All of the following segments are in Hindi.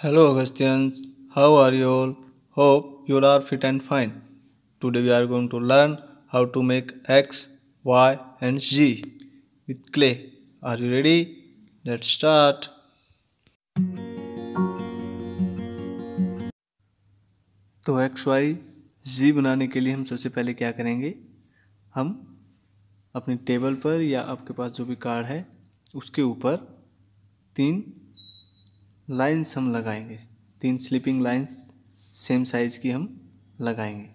Hello Augustinians, how are you all? Hope you are fit and fine. Today we are going to learn how to make X, Y and Z with clay. Are you ready? Let's start. तो एक्स वाई जी बनाने के लिए हम सबसे पहले क्या करेंगे हम अपने टेबल पर या आपके पास जो भी कार्ड है उसके ऊपर तीन लाइन्स हम लगाएंगे तीन स्लीपिंग लाइन्स सेम साइज़ की हम लगाएंगे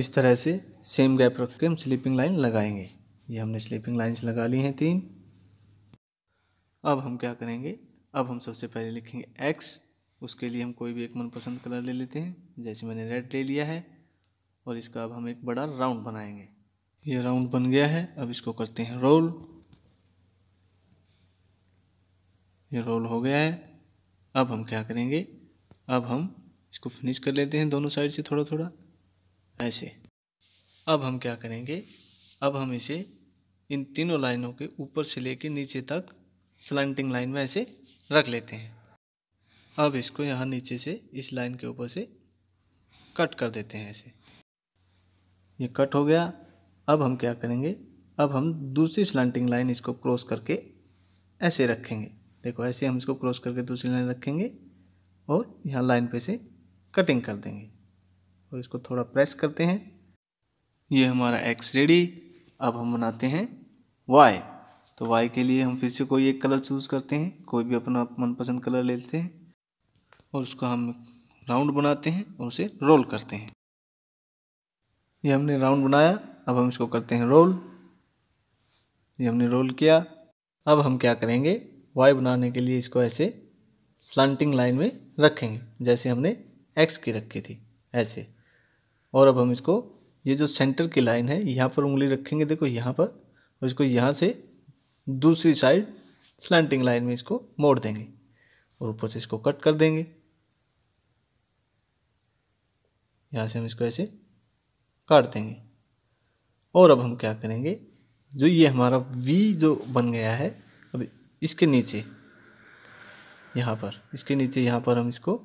इस तरह से सेम गैप रख के हम स्लीपिंग लाइन लगाएंगे ये हमने स्लीपिंग लाइंस लगा ली हैं तीन अब हम क्या करेंगे अब हम सबसे पहले लिखेंगे एक्स उसके लिए हम कोई भी एक मनपसंद कलर ले लेते हैं जैसे मैंने रेड ले लिया है और इसका अब हम एक बड़ा राउंड बनाएंगे ये राउंड बन गया है अब इसको करते हैं रोल ये रोल हो गया है अब हम क्या करेंगे अब हम इसको फिनिश कर लेते हैं दोनों साइड से थोड़ा थोड़ा ऐसे अब हम क्या करेंगे अब हम इसे इन तीनों लाइनों के ऊपर से लेके नीचे तक स्लंटिंग लाइन में ऐसे रख लेते हैं अब इसको यहाँ नीचे से इस लाइन के ऊपर से कट कर देते हैं ऐसे ये कट हो गया अब हम क्या करेंगे अब हम दूसरी स्लांटिंग लाइन इसको क्रॉस करके ऐसे रखेंगे देखो ऐसे हम इसको क्रॉस करके दूसरी लाइन रखेंगे और यहाँ लाइन पे से कटिंग कर देंगे और इसको थोड़ा प्रेस करते हैं ये हमारा एक्स रेडी अब हम बनाते हैं वाई तो वाई के लिए हम फिर से कोई एक कलर चूज़ करते हैं कोई भी अपना मनपसंद कलर ले लेते हैं और उसका हम राउंड बनाते हैं और उसे रोल करते हैं ये हमने राउंड बनाया अब हम इसको करते हैं रोल ये हमने रोल किया अब हम क्या करेंगे वाई बनाने के लिए इसको ऐसे स्लांटिंग लाइन में रखेंगे जैसे हमने एक्स की रखी थी ऐसे और अब हम इसको ये जो सेंटर की लाइन है यहाँ पर उंगली रखेंगे देखो यहाँ पर और इसको यहाँ से दूसरी साइड स्लैंटिंग लाइन में इसको मोड़ देंगे और ऊपर से इसको कट कर देंगे यहाँ से हम इसको ऐसे काट देंगे और अब हम क्या करेंगे जो ये हमारा V जो बन गया है अब इसके नीचे यहाँ पर इसके नीचे यहाँ पर हम इसको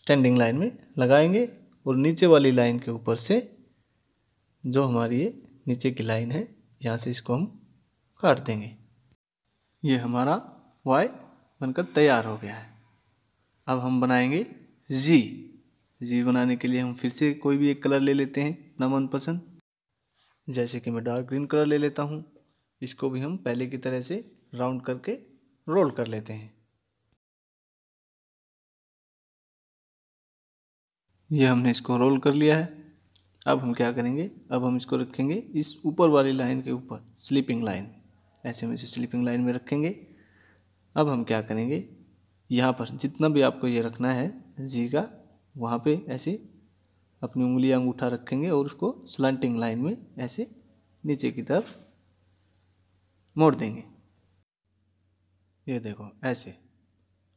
स्टैंडिंग लाइन में लगाएंगे और नीचे वाली लाइन के ऊपर से जो हमारी ये नीचे की लाइन है यहाँ से इसको हम काट देंगे ये हमारा वाई बनकर तैयार हो गया है अब हम बनाएंगे जी जी बनाने के लिए हम फिर से कोई भी एक कलर ले लेते हैं अपना मनपसंद जैसे कि मैं डार्क ग्रीन कलर ले लेता हूँ इसको भी हम पहले की तरह से राउंड करके रोल कर लेते हैं ये हमने इसको रोल कर लिया है अब हम क्या करेंगे अब हम इसको रखेंगे इस ऊपर वाली लाइन के ऊपर स्लीपिंग लाइन ऐसे में इसे स्लीपिंग लाइन में रखेंगे अब हम क्या करेंगे यहाँ पर जितना भी आपको ये रखना है जी का वहाँ पे ऐसे अपनी उंगली अंगूठा रखेंगे और उसको स्लंटिंग लाइन में ऐसे नीचे की तरफ मोड़ देंगे ये देखो ऐसे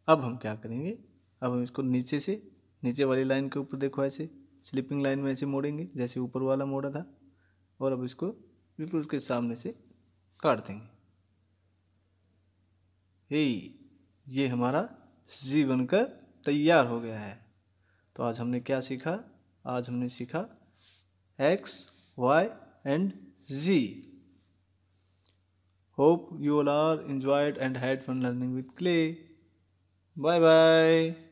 अब हम क्या करेंगे अब हम इसको नीचे से नीचे वाली लाइन के ऊपर देखो ऐसे स्लिपिंग लाइन में ऐसे मोड़ेंगे जैसे ऊपर वाला मोड़ा था और अब इसको बिल्कुल उसके सामने से काट देंगे हे ये हमारा जी बनकर तैयार हो गया है तो आज हमने क्या सीखा आज हमने सीखा X Y and Z hope you all are enjoyed and had fun learning with clay bye bye